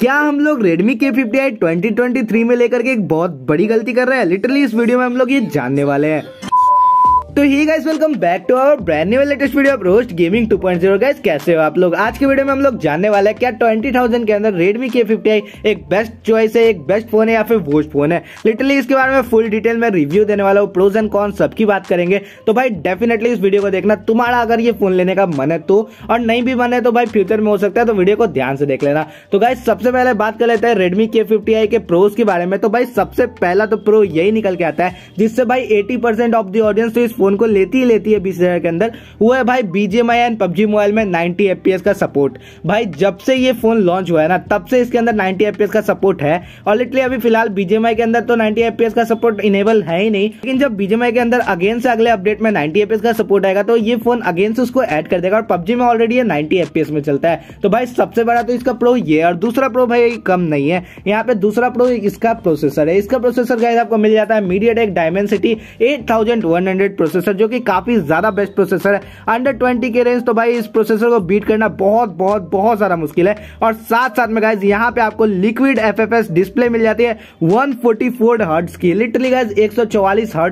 क्या हम लोग Redmi K50i 2023 में लेकर के एक बहुत बड़ी गलती कर रहे हैं लिटरली इस वीडियो में हम लोग ये जानने वाले हैं तो hi guys welcome back to our brand new latest video of Roast Gaming 2.0 guys कैसे हो आप लोग आज के वीडियो में हम लोग जानने वाले हैं क्या 20,000 के अंदर Redmi K50 एक बेस्ट चॉइस है एक बेस्ट फोन है या फिर वोस्ट फोन है लिटरली इसके बारे में फुल डिटेल में रिव्यू देने वाला हूं प्रोज एंड कॉन्स सबकी बात करेंगे तो भाई डेफिनेटली इस वीडियो को देखना तुम्हारा अगर ये फोन लेने का मन है तो और नहीं भी मन है तो भाई फ्यूचर में हो सकता है तो वीडियो को ध्यान से देख लेना तो गाइस सबसे पहले बात कर लेते हैं Redmi K50 के प्रोज के बारे में तो भाई सबसे पहला तो प्रो यही निकल के आता है जिससे भाई 80% ऑफ द ऑडियंस तो इस फोन फोन को लेती ही लेती है बीस हजार के अंदर वो है भाई बीजेएमआई एंड पबजी मोबाइल में नाइनटी एफ का सपोर्ट भाई जब से ये फोन लॉन्च हुआ है ना तब से इसके अंदर नाइनटी एफ का सपोर्ट है और लिटली अभी फिलहाल बीजेएमआई के अंदर तो नाइनटी एफ का सपोर्ट इनेबल है ही नहीं लेकिन जब बीजेएमआई के अंदर अगेन से अगले अपडेट में नाइनटी एफ का सपोर्ट आएगा तो ये फोन अगेन से उसको एड कर देगा और पबजी में ऑलरेडी नाइनटी एफ में चलता है तो भाई सबसे बड़ा तो इसका प्रो ये और दूसरा प्रो भाई कम नहीं है यहाँ पे दूसरा प्रो इसका प्रोसेसर है इसका प्रोसेसर का आपको मिल जाता है MediaTek Dimensity eight thousand one hundred processor जो कि काफी ज्यादा बेस्ट प्रोसेसर है अंडर ट्वेंटी के रेंज तो भाई इस प्रोसेसर को बीट करना बहुत बहुत बहुत ज्यादा मुश्किल है और साथ साथ में गाइज यहाँ पे आपको लिक्विड एफ डिस्प्ले मिल जाती है वन फोर्टी की लिटरली गाइज एक सौ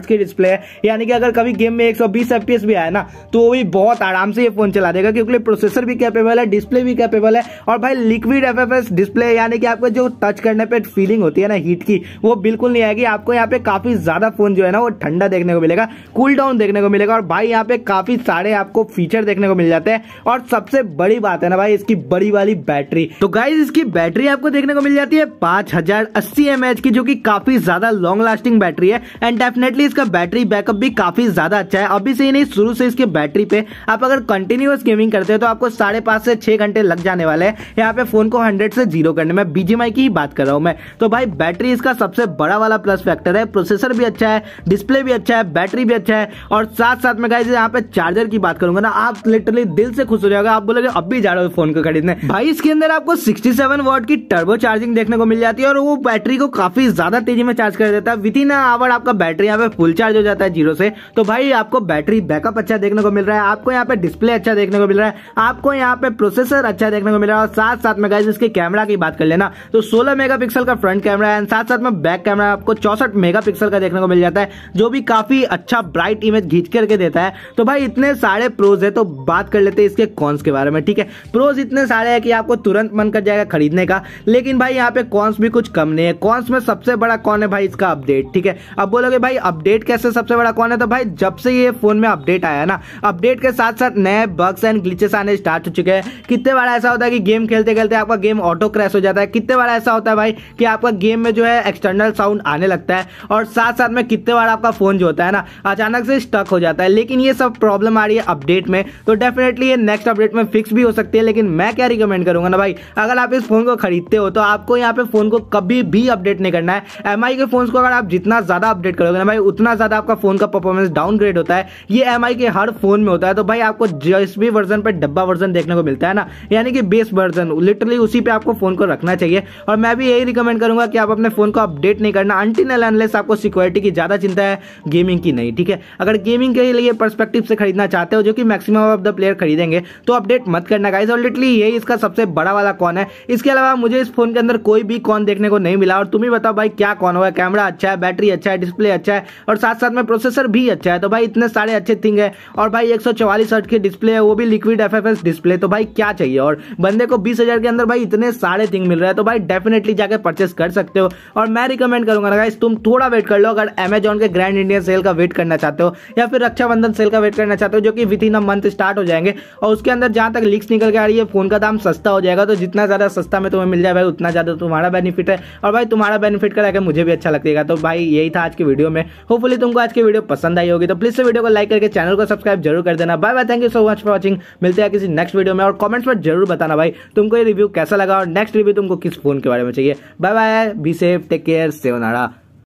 की डिस्प्ले है यानी कि अगर कभी गेम में एक सौ भी आए ना तो वो भी बहुत आराम से ये फोन चला देगा क्योंकि प्रोसेसर भी कैपेबल है डिस्प्ले भी कैपेबल है और भाई लिक्विड एफ डिस्प्ले यानी कि आपको जो टच करने पे फीलिंग होती है ना हीट की वो बिल्कुल नहीं आएगी आपको यहाँ पे काफी ज्यादा फोन जो है ना वो ठंडा देखने को मिलेगा कूल cool डिस्काउंट देखने को मिलेगा और भाई यहाँ पे काफी सारे आपको फीचर देखने को मिल जाते हैं और सबसे बड़ी बात है ना भाई इसकी बड़ी वाली बैटरी तो गाइज इसकी बैटरी आपको देखने को मिल जाती है पांच हजार अस्सी की जो की काफी ज्यादा लॉन्ग लास्टिंग बैटरी है एंड डेफिनेटली इसका बैटरी बैकअप भी काफी ज्यादा अच्छा है अभी से ही नहीं शुरू से इसके बैटरी पे आप अगर कंटिन्यूस गेमिंग करते हो तो आपको साढ़े पांच से छह घंटे लग जाने वाले हैं यहाँ पे फोन को हंड्रेड से जीरो करने में बीजीएमआई की ही बात कर रहा हूँ मैं तो भाई बैटरी इसका सबसे बड़ा वाला प्लस फैक्टर है प्रोसेसर भी अच्छा है डिस्प्ले भी अच्छा है बैटरी भी अच्छा है और साथ साथ में गाइज यहाँ पे चार्जर की बात करूंगा ना आप लिटरली दिल से खुश हो जाएगा आप बोलोगे अब भी जा रहे हो फोन को खरीदने भाई इसके अंदर आपको 67 वाट की टर्बो चार्जिंग देखने को मिल जाती है और वो बैटरी को काफी ज्यादा तेजी में चार्ज कर देता है विद इन आवर आपका बैटरी यहाँ पे फुल चार्ज हो जाता है जीरो से तो भाई आपको बैटरी बैकअप अच्छा देखने को मिल रहा है आपको यहाँ पे डिस्प्ले अच्छा देखने को मिल रहा है आपको यहाँ पे प्रोसेसर अच्छा देखने को मिल रहा है और साथ साथ में गाइज इसके कैमरा की बात कर लेना तो सोलह मेगा का फ्रंट कैमरा है साथ साथ में बैक कैमरा आपको चौसठ मेगा का देखने को मिल जाता है जो भी काफी अच्छा ब्राइट इमेज खींच करके देता है तो भाई इतने सारे प्रोज है तो बात कर लेते हैं इसके कॉन्स के बारे में ठीक है प्रोज इतने सारे हैं कि आपको तुरंत मन कर जाएगा खरीदने का लेकिन भाई यहाँ पे कॉन्स भी कुछ कम नहीं है कॉन्स में सबसे बड़ा कौन है भाई इसका अपडेट ठीक है अब बोलोगे भाई अपडेट कैसे सबसे बड़ा कौन है तो भाई जब से ये फोन में अपडेट आया ना अपडेट के साथ साथ नए बग्स एंड ग्लिचेस आने स्टार्ट हो चुके हैं कितने बार ऐसा होता है कि गेम खेलते खेलते आपका गेम ऑटो क्रैश हो जाता है कितने बार ऐसा होता है भाई कि आपका गेम में जो है एक्सटर्नल साउंड आने लगता है और साथ साथ में कितने बार आपका फोन जो होता है ना अचानक से पे स्टक हो जाता है लेकिन ये सब प्रॉब्लम आ रही है अपडेट में तो डेफिनेटली ये नेक्स्ट अपडेट में फिक्स भी हो सकती है लेकिन मैं क्या रिकमेंड करूंगा ना भाई अगर आप इस फोन को खरीदते हो तो आपको यहाँ पे फोन को कभी भी अपडेट नहीं करना है एम के फोन को अगर आप जितना ज्यादा अपडेट करोगे ना भाई उतना ज्यादा आपका फोन का परफॉर्मेंस डाउनग्रेड होता है ये एम के हर फोन में होता है तो भाई आपको जिस भी वर्जन पर डब्बा वर्जन देखने को मिलता है ना यानी कि बेस वर्जन लिटरली उसी पे आपको फोन को रखना चाहिए और मैं भी यही रिकमेंड करूंगा कि आप अपने फोन को अपडेट नहीं करना अनटिल अनलेस आपको सिक्योरिटी की ज्यादा चिंता है गेमिंग की नहीं ठीक है अगर गेमिंग के लिए परस्पेक्टिव से खरीदना चाहते हो जो कि मैक्सिमम ऑफ द प्लेयर खरीदेंगे तो अपडेट मत करना गाइज और लिटली ये इसका सबसे बड़ा वाला कौन है इसके अलावा मुझे इस फोन के अंदर कोई भी कौन देखने को नहीं मिला और तुम्हें बताओ भाई क्या कौन हुआ कैमरा अच्छा है बैटरी अच्छा है डिस्प्ले अच्छा है और साथ साथ में प्रोसेसर भी अच्छा है तो भाई इतने सारे अच्छे थिंग है और भाई एक सौ की डिस्प्ले है वो भी लिक्विड एफ डिस्प्ले तो भाई क्या चाहिए और बंदे को बीस के अंदर भाई इतने सारे थिंग मिल रहा है तो भाई डेफिनेटली जाकर परचेस कर सकते हो और मैं रिकमेंड करूंगा ना गाइस तुम थोड़ा वेट कर लो अगर अमेजोन के ग्रैंड इंडियन सेल का वेट करना चाहते हो या फिर रक्षाबंधन सेल का वेट करना चाहते हो जो कि within a month start हो जाएंगे और उसके अंदर जहाँ तक लीक्स निकल के आ रही है फ़ोन का दाम सस्ता हो जाएगा तो जितना ज़्यादा सस्ता में तुम्हें मिल जाए भाई उतना ज़्यादा तुम्हारा बेनिफिट है और भाई तुम्हारा बेनिफिट करा के मुझे भी अच्छा लगेगा तो भाई यही था आज की वीडियो में होपफुली तुमको आज की वीडियो पसंद आई होगी तो प्लीज़ से वीडियो को लाइक करके चैनल को सब्सक्राइब जरूर कर देना bye bye thank you so much for watching मिलते हैं किसी नेक्स्ट वीडियो में और कमेंट्स में जरूर बताना भाई तुमको ये रिव्यू कैसा लगा और नेक्स्ट रिव्यू तुमको किस फोन के बारे में चाहिए bye bye be safe take care सेवनारा